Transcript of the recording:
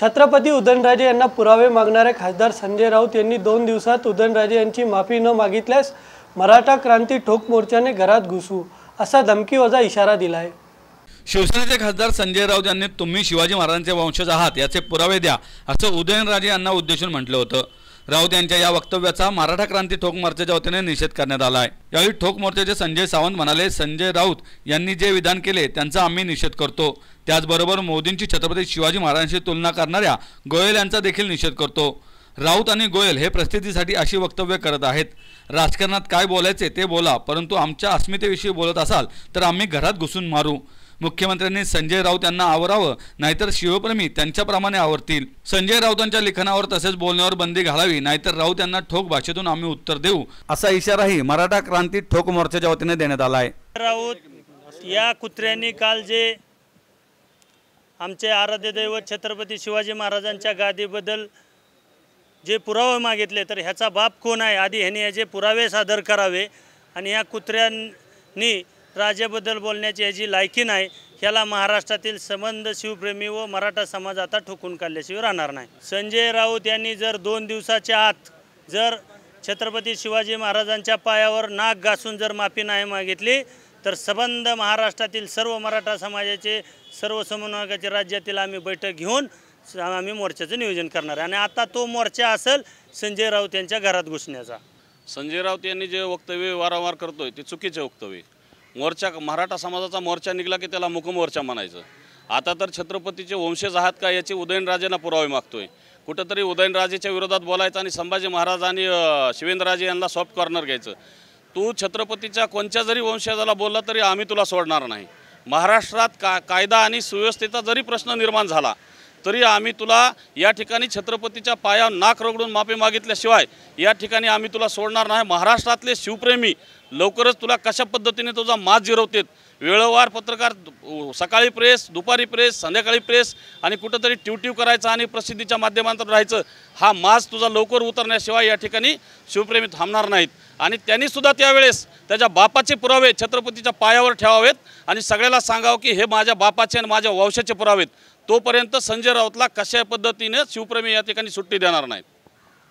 छत्रपती उदयनराजे यांना पुरावे मागणारे खासदार संजय राऊत यांनी दोन दिवसात उदयनराजे यांची माफी न मागितल्यास मराठा क्रांती ठोक मोर्चाने घरात घुसू असा धमकीवजा इशारा दिला आहे शिवसेनेचे खासदार संजय राऊत यांनी तुम्ही शिवाजी महाराजांचे वंशज आहात याचे पुरावे द्या असं उदयनराजे यांना उद्देशून म्हटलं होतं राऊत यांच्या या वक्तव्याचा मराठा क्रांती ठोक मोर्चाच्या वतीने निषेध करण्यात आला आहे यावेळी ठोक मोर्चाचे संजय सावंत म्हणाले संजय राऊत यांनी जे विधान केले त्यांचा आम्ही निषेध करतो त्याचबरोबर मोदींची छत्रपती शिवाजी महाराजांशी तुलना करणाऱ्या गोयल यांचा देखील निषेध करतो राऊत आणि गोयल हे प्रसिद्धीसाठी अशी वक्तव्य करत आहेत राजकारणात काय बोलायचे ते बोला परंतु आमच्या अस्मितेविषयी बोलत असाल तर आम्ही घरात घुसून मारू मुख्यमंत्र्यांनी संजय राऊत यांना आवरावं नाहीतर शिवप्रेमी त्यांच्याप्रमाणे आवरतील संजय राऊतांच्या लिखाणावर तसेच बोलण्यावर बंदी घालावी नाहीतर राऊत यांना ठोक भाषेतून आम्ही उत्तर देऊ असा इशाराही मराठा क्रांती ठोक मोर्चाच्या वतीने देण्यात आलाय राऊत या कुत्र्यांनी काल जे आमचे आराध्य दैवत छत्रपती शिवाजी महाराजांच्या गादीबद्दल जे पुरावे मागितले तर ह्याचा बाप कोण आहे आधी ह्याने याचे पुरावे सादर करावे आणि या कुत्र्यांनी राजाबद्दल बोलण्याची ह्याची लायकी नाही ह्याला महाराष्ट्रातील संबंध शिवप्रेमी व मराठा समाज आता ठोकून काढल्याशिवाय राहणार नाही संजय राऊत यांनी जर दोन दिवसाच्या आत जर छत्रपती शिवाजी महाराजांच्या पायावर नाक घासून जर माफी नाही मागितली तर संबंध महाराष्ट्रातील सर्व मराठा समाजाचे सर्व समन्वयकाचे राज्यातील आम्ही बैठक घेऊन आम्ही मोर्चाचं नियोजन करणार आहे आणि आता तो मोर्चा असेल संजय राऊत यांच्या घरात घुसण्याचा संजय राऊत यांनी जे वक्तव्य वारंवार करतोय ते चुकीचे वक्तव्य मोर्चा मराठा समाजाचा मोर्चा निघला की त्याला मुकमोर्चा म्हणायचं आता तर छत्रपतीचे वंशज आहात का याचे उदयनराजेंना पुरावे मागतोय कुठंतरी उदयनराजेच्या विरोधात बोलायचं आणि संभाजी महाराज आणि शिवेंद्रराजे यांना सॉफ्ट कॉर्नर घ्यायचं तू छत्रपतीच्या कोणत्या जरी वंशजाला बोलला तरी आम्ही तुला सोडणार नाही महाराष्ट्रात का कायदा आणि सुव्यवस्थेचा जरी प्रश्न निर्माण झाला तरी आम्ही तुला या ठिकाणी छत्रपतीच्या पाया नाक रगडून माफी मागितल्याशिवाय या ठिकाणी आम्ही तुला सोडणार नाही महाराष्ट्रातले शिवप्रेमी लवकरच तुला कशा पद्धतीने तुझा मास जिरवतेत वेळोवार पत्रकार सकाळी प्रेस दुपारी प्रेस संध्याकाळी प्रेस आणि कुठंतरी ट्यूट्यू करायचं आणि प्रसिद्धीच्या माध्यमातून राहायचं हा मास तुझा लवकर उतरण्याशिवाय या ठिकाणी शिवप्रेमी थांबणार नाहीत आणि त्यांनीसुद्धा त्यावेळेस त्याच्या बापाचे पुरावे छत्रपतीच्या पायावर ठेवावेत आणि सगळ्याला सांगावं की हे माझ्या बापाचे आणि माझ्या वंशाचे पुरावेत तोपर्यंत संजय राऊतला कशा पद्धतीने शिवप्रेमी या ठिकाणी सुट्टी देणार नाहीत